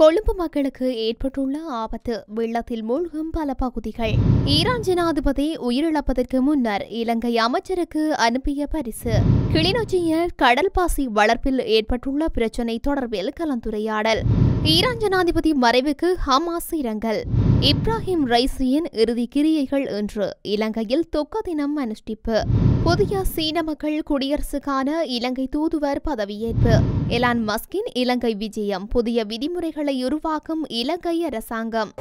கொழும்பு மக்களுக்கு ஏற்பட்டுள்ள ஆபத்து வெள்ளத்தில் மூழ்கும் பல பகுதிகள் ஈரான் ஜனாதிபதி உயிரிழப்பதற்கு முன்னர் இலங்கை அமைச்சருக்கு அனுப்பிய பரிசு கிளிநொச்சியில் கடல் பாசி வளர்ப்பில் ஏற்பட்டுள்ள பிரச்சினை தொடர்பில் கலந்துரையாடல் ஈரான் ஜனாதிபதி மறைவுக்கு ஹமாஸ் இரங்கல் இப்ராஹிம் ரைசியின் இறுதி கிரியைகள் என்று இலங்கையில் தொக்க தினம் அனுஷ்டிப்பு புதிய சீன மக்கள் குடியரசுக்கான இலங்கை தூதுவர் பதவியேற்பு எலான் மஸ்கின் இலங்கை விஜயம் புதிய விதிமுறைகளை உருவாக்கும் இலங்கை அரசாங்கம்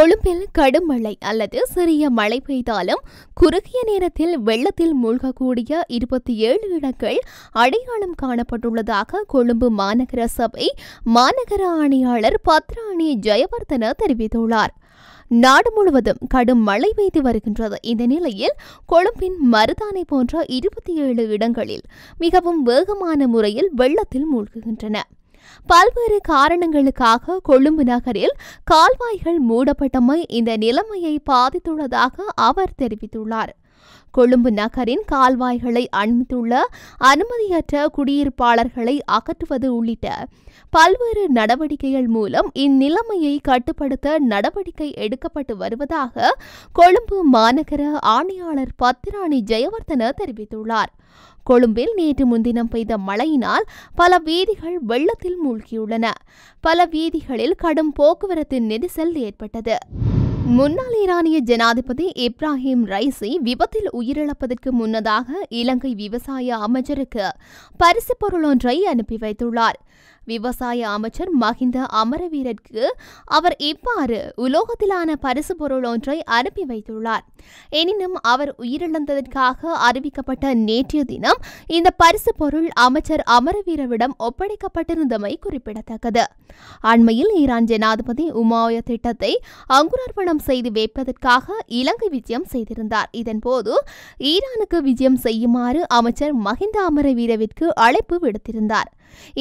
கொழும்பில் கடும் மழை அல்லது சிறிய மழை பெய்தாலும் குறுகிய நேரத்தில் வெள்ளத்தில் மூழ்கக்கூடிய இருபத்தி ஏழு இடங்கள் அடையாளம் காணப்பட்டுள்ளதாக கொழும்பு மாநகர சபை மாநகர ஆணையாளர் பத்ராணி ஜெயவர்தன தெரிவித்துள்ளார் நாடு முழுவதும் கடும் மழை பெய்து வருகின்றது இந்த நிலையில் கொழும்பின் மருதானை போன்ற இருபத்தி ஏழு இடங்களில் மிகவும் வேகமான முறையில் வெள்ளத்தில் மூழ்குகின்றன பல்வேறு காரணங்களுக்காக கொழும்பு நகரில் கால்வாய்கள் மூடப்பட்டமை இந்த நிலைமையை பாதித்துள்ளதாக அவர் தெரிவித்துள்ளார் கொழும்பு நகரின் கால்வாய்களை அண்மித்துள்ள அனுமதியற்ற குடியிருப்பாளர்களை அகற்றுவது உள்ளிட்ட பல்வேறு நடவடிக்கைகள் மூலம் இந்நிலைமையை கட்டுப்படுத்த நடவடிக்கை எடுக்கப்பட்டு வருவதாக கொழும்பு மாநகர ஆணையாளர் பத்திராணி ஜெயவர்தன தெரிவித்துள்ளார் கொழும்பில் நேற்று முன்தினம் பெய்த மழையினால் பல வீதிகள் வெள்ளத்தில் மூழ்கியுள்ளன பல வீதிகளில் கடும் போக்குவரத்து நெரிசல் ஏற்பட்டது முன்னாள் ஈரானிய ஜனாதிபதி இப்ராஹிம் ரைசி விபத்தில் உயிரிழப்பதற்கு முன்னதாக இலங்கை விவசாய அமைச்சருக்கு பரிசு பொருள் ஒன்றை அனுப்பி வைத்துள்ளார் விவசாய அமைச்சர் மஹிந்த அமரவீரருக்கு அவர் இவ்வாறு உலோகத்திலான பரிசு பொருள் ஒன்றை அனுப்பி வைத்துள்ளார் எனினும் அவர் உயிரிழந்ததற்காக அறிவிக்கப்பட்ட நேற்றைய தினம் இந்த பரிசு பொருள் அமைச்சர் அமரவீரவிடம் ஒப்படைக்கப்பட்டிருந்தமை குறிப்பிடத்தக்கது அண்மையில் ஈரான் ஜனாதிபதி உமாய திட்டத்தை அங்குரார்பணம் செய்து வைப்பதற்காக இலங்கை விஜயம் செய்திருந்தார் இதன்போது ஈரானுக்கு விஜயம் செய்யுமாறு அமைச்சர் மஹிந்த அமரவீரவிற்கு அழைப்பு விடுத்திருந்தார்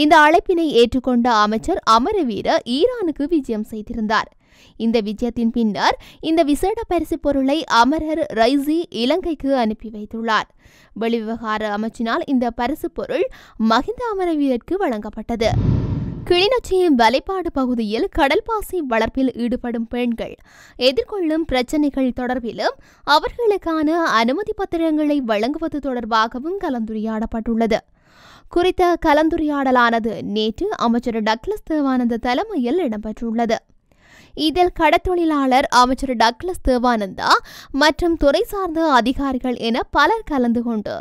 இந்த அழைப்பினை ஏற்றுக்கொண்ட அமைச்சர் அமரவீர ஈரானுக்கு விஜயம் செய்திருந்தார் இந்த விஜயத்தின் பின்னர் இந்த விசேட பரிசு பொருளை அமரர் ரைசி இலங்கைக்கு அனுப்பி வைத்துள்ளார் வெளிவிவகார அமைச்சினால் இந்த பரிசு பொருள் மஹிந்த அமரவீரருக்கு வழங்கப்பட்டது கிளிநொச்சியின் வலைப்பாடு பகுதியில் கடல்பாசி வளர்ப்பில் ஈடுபடும் பெண்கள் எதிர்கொள்ளும் பிரச்சினைகள் தொடர்பிலும் அவர்களுக்கான அனுமதி பத்திரங்களை வழங்குவது தொடர்பாகவும் கலந்துரையாடப்பட்டுள்ளது குறித்த கலந்துரையாடலானது நேற்று அமைச்சர் டக்ளஸ் தேவானந்த தலைமையில் இடம்பெற்றுள்ளது இதில் கடத்தொழிலாளர் அமைச்சர் டக்ளஸ் தேவானந்தா மற்றும் துறை சார்ந்த அதிகாரிகள் என பலர் கலந்து கொண்டு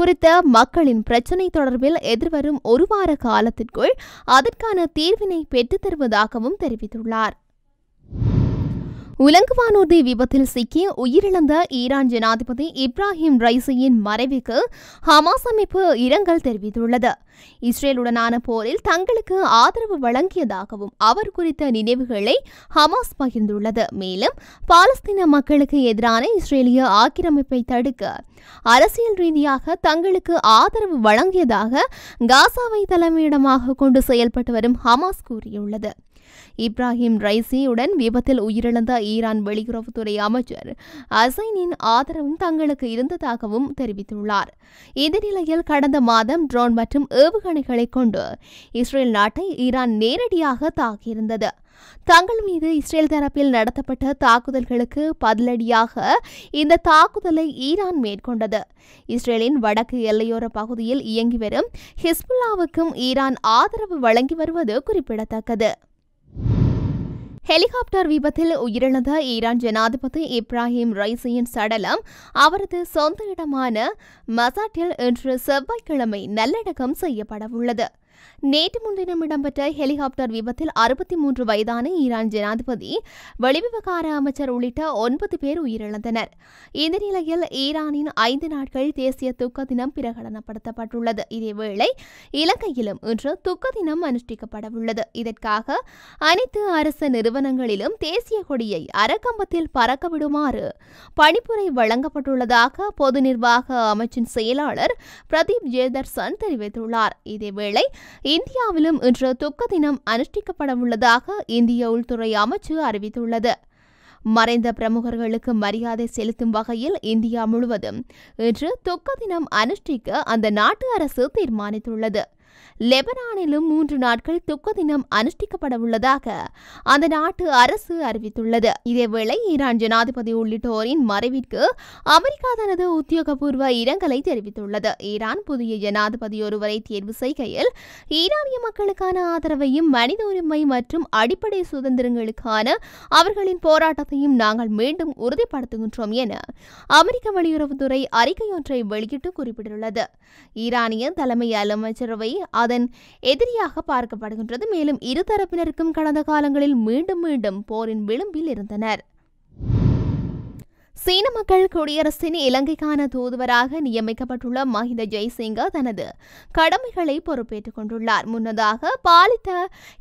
குறித்த மக்களின் பிரச்சினை தொடர்பில் எதிர்வரும் ஒரு வார காலத்திற்குள் அதற்கான தீர்வினை பெற்றுத் தருவதாகவும் தெரிவித்துள்ளார் உலங்குவானூர்தி விபத்தில் சிக்கி உயிரிழந்த ஈரான் ஜனாதிபதி இப்ராஹிம் ரைசியின் மறைவுக்கு ஹமாஸ் அமைப்பு இரங்கல் தெரிவித்துள்ளது இஸ்ரேலுடனான போரில் தங்களுக்கு ஆதரவு வழங்கியதாகவும் அவர் குறித்த நினைவுகளை ஹமாஸ் பகிர்ந்துள்ளது மேலும் பாலஸ்தீன மக்களுக்கு எதிரான இஸ்ரேலிய ஆக்கிரமிப்பை தடுக்க அரசியல் ரீதியாக தங்களுக்கு ஆதரவு வழங்கியதாக காசாவை தலைமையிடமாக கொண்டு செயல்பட்டு வரும் ஹமாஸ் கூறியுள்ளது இப்ராஹிம் ரைசியுடன் விபத்தில் உயிரிழந்த ஈரான் வெளியுறவுத்துறை அமைச்சர் அசைனின் ஆதரவும் தங்களுக்கு இருந்ததாகவும் தெரிவித்துள்ளார் இந்த நிலையில் கடந்த மாதம் ட்ரோன் மற்றும் ஏவுகணைகளை கொண்டு இஸ்ரேல் நாட்டை ஈரான் நேரடியாக தாக்கியிருந்தது தங்கள் மீது இஸ்ரேல் தரப்பில் நடத்தப்பட்ட தாக்குதல்களுக்கு பதிலடியாக இந்த தாக்குதலை ஈரான் மேற்கொண்டது இஸ்ரேலின் வடக்கு எல்லையோர பகுதியில் இயங்கி வரும் ஹிஸ்புல்லாவுக்கும் ஈரான் ஆதரவு வழங்கி வருவது குறிப்பிடத்தக்கது ஹெலிகாப்டர் விபத்தில் உயிரிழந்த ஈரான் ஜனாதிபதி இப்ராஹிம் ரைசியின் சடலம் அவரது சொந்த இடமான மசாட்டில் இன்று செவ்வாய்க்கிழமை நல்லடக்கம் செய்யப்படவுள்ளது நேற்று முன்தினம் இடம்பெற்ற ஹெலிகாப்டர் விபத்தில் அறுபத்தி மூன்று வயதான ஈரான் ஜனாதிபதி வெளிவிவகார அமைச்சர் உள்ளிட்ட ஒன்பது பேர் உயிரிழந்தனர் இந்த நிலையில் ஈரானின் ஐந்து நாட்கள் தேசிய துக்க தினம் பிரகடனப்படுத்தப்பட்டுள்ளது இதேவேளை இலங்கையிலும் இன்று துக்க தினம் அனுஷ்டிக்கப்படவுள்ளது இதற்காக அனைத்து அரசு நிறுவனங்களிலும் தேசிய கொடியை அரக்கம்பத்தில் பறக்க விடுமாறு பணிப்புரை வழங்கப்பட்டுள்ளதாக பொது நிர்வாக அமைச்சின் செயலாளர் பிரதீப் ஜெயதர்சன் தெரிவித்துள்ளார் இதேவேளை இந்தியாவிலும் இன்று துக்க தினம் அனுஷ்டிக்கப்படவுள்ளதாக இந்திய உள்துறை அமைச்சு அறிவித்துள்ளது மறைந்த பிரமுகர்களுக்கு மரியாதை செலுத்தும் வகையில் இந்தியா முழுவதும் இன்று துக்க தினம் அனுஷ்டிக்க அந்த நாட்டு அரசு தீர்மானித்துள்ளது லெபனானிலும் மூன்று நாட்கள் துக்க தினம் அனுஷ்டிக்கப்படவுள்ளதாக அந்த நாட்டு அரசு அறிவித்துள்ளது இதேவேளை ஈரான் ஜனாதிபதி உள்ளிட்டோரின் மறைவிற்கு அமெரிக்கா தனது உத்தியோகபூர்வ இரங்கலை தெரிவித்துள்ளது ஈரான் புதிய ஜனாதிபதி ஒருவரை தேர்வு செய்கையில் ஈரானிய மக்களுக்கான ஆதரவையும் மனித உரிமை மற்றும் அடிப்படை சுதந்திரங்களுக்கான அவர்களின் போராட்டத்தையும் நாங்கள் மீண்டும் உறுதிப்படுத்துகின்றோம் என அமெரிக்க வெளியுறவுத்துறை அறிக்கையொன்றை வெளியிட்டு குறிப்பிட்டுள்ளது ஈரானிய தலைமை அமைச்சரவை அதன் எதிரியாக பார்க்கப்படுகின்றது மேலும் இரு தரப்பினருக்கும் கடந்த காலங்களில் மீண்டும் மீண்டும் போரின் விளிம்பில் இருந்தனர் சீன மக்கள் குடியரசின் இலங்கைக்கான தூதுவராக நியமிக்கப்பட்டுள்ள மஹிந்த ஜெய்சிங்க தனது கடமைகளை பொறுப்பேற்றுக் கொண்டுள்ளார் முன்னதாக பாலித்த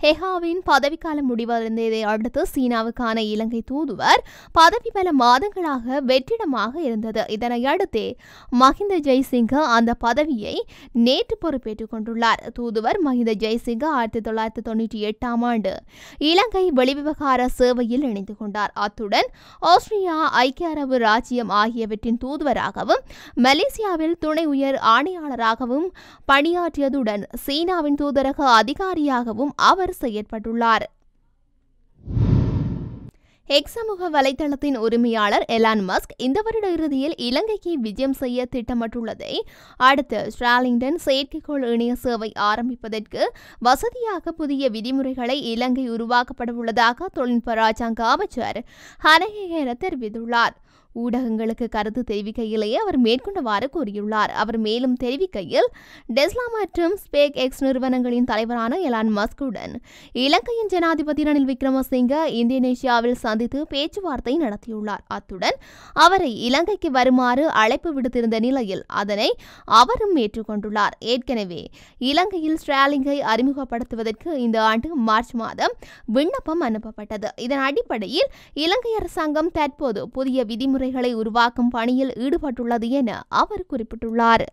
ஹெஹாவின் பதவிக்காலம் முடிவடைந்ததை அடுத்து சீனாவுக்கான இலங்கை தூதுவர் பதவி பல மாதங்களாக வெற்றிடமாக இருந்தது இதனையடுத்தே மஹிந்த ஜெய்சிங்க அந்த பதவியை நேற்று பொறுப்பேற்றுக் கொண்டுள்ளார் தூதுவர் மஹிந்த ஜெய்சிங்க ஆயிரத்தி தொள்ளாயிரத்தி தொண்ணூற்றி எட்டாம் ஆண்டு இலங்கை வெளிவிவகார சேவையில் இணைந்து கொண்டார் அத்துடன் ஆஸ்திரியா ஐக்கிய அரபு அரபு ராஜ்யம் ஆகியவற்றின் தூதுவராகவும் மலேசியாவில் துணை உயர் ஆணையாளராகவும் பணியாற்றியதுடன் சீனாவின் தூதரக அதிகாரியாகவும் அவர் செயற்பட்டுள்ளார் எக்ஸமுக வலைதளத்தின் உரிமையாளர் எலான் மஸ்க் இந்த வருட இறுதியில் இலங்கைக்கு விஜயம் செய்ய திட்டமிட்டுள்ளதை அடுத்து ஸ்ட்ராலிங்டன் செயற்கைக்கோள் இணைய சேவை ஆரம்பிப்பதற்கு வசதியாக புதிய விதிமுறைகளை இலங்கை உருவாக்கப்படவுள்ளதாக தொழில்நுட்ப ராஜாங்க அமைச்சர் ஹனகேகர தெரிவித்துள்ளார் ஊடகங்களுக்கு கருத்து தெரிவிக்கையிலேயே அவர் மேற்கொண்டவாறு கூறியுள்ளார் அவர் மேலும் தெரிவிக்கையில் டெஸ்லா மற்றும் ஸ்பேக் எக்ஸ் நிறுவனங்களின் தலைவரான எலான் மஸ்குடன் இலங்கையின் ஜனாதிபதி ரணில் விக்ரமசிங்க இந்தோனேஷியாவில் சந்தித்து பேச்சுவார்த்தை நடத்தியுள்ளார் அத்துடன் அவரை இலங்கைக்கு வருமாறு அழைப்பு விடுத்திருந்த நிலையில் அதனை அவரும் ஏற்றுக்கொண்டுள்ளார் ஏற்கனவே இலங்கையில் ஸ்ட்ராலிங்கை அறிமுகப்படுத்துவதற்கு இந்த ஆண்டு மார்ச் மாதம் விண்ணப்பம் அனுப்பப்பட்டது இதன் அடிப்படையில் இலங்கை அரசாங்கம் தற்போது புதிய விதிமுறை நடைமுறைகளை உருவாக்கும் பணியில் ஈடுபட்டுள்ளது என அவர் குறிப்பிட்டுள்ளார்